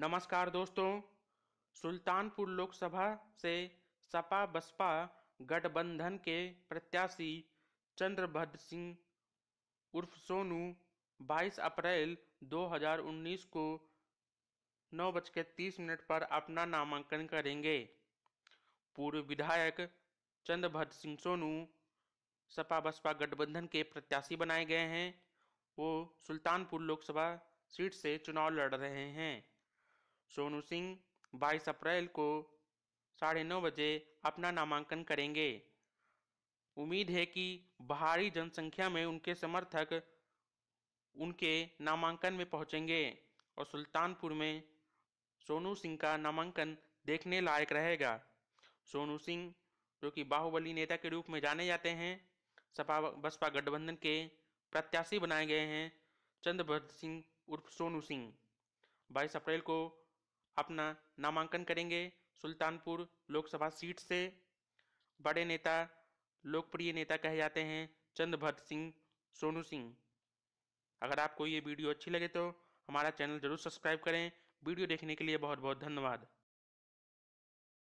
नमस्कार दोस्तों सुल्तानपुर लोकसभा से सपा बसपा गठबंधन के प्रत्याशी चंद्रभद्र सिंह उर्फ सोनू 22 अप्रैल 2019 को नौ बज के तीस मिनट पर अपना नामांकन करेंगे पूर्व विधायक चंद्रभद्र सिंह सोनू सपा बसपा गठबंधन के प्रत्याशी बनाए गए हैं वो सुल्तानपुर लोकसभा सीट से चुनाव लड़ रहे हैं सोनू सिंह बाईस अप्रैल को साढ़े नौ बजे अपना नामांकन करेंगे उम्मीद है कि भारी जनसंख्या में उनके समर्थक उनके नामांकन में पहुंचेंगे और सुल्तानपुर में सोनू सिंह का नामांकन देखने लायक रहेगा सोनू सिंह जो कि बाहुबली नेता के रूप में जाने जाते हैं सपा बसपा गठबंधन के प्रत्याशी बनाए गए हैं चंद्रभद्र सिंह उर्फ सोनू सिंह बाईस अप्रैल को अपना नामांकन करेंगे सुल्तानपुर लोकसभा सीट से बड़े नेता लोकप्रिय नेता कहे जाते हैं चंद्रभद्र सिंह सोनू सिंह अगर आपको ये वीडियो अच्छी लगे तो हमारा चैनल जरूर सब्सक्राइब करें वीडियो देखने के लिए बहुत बहुत धन्यवाद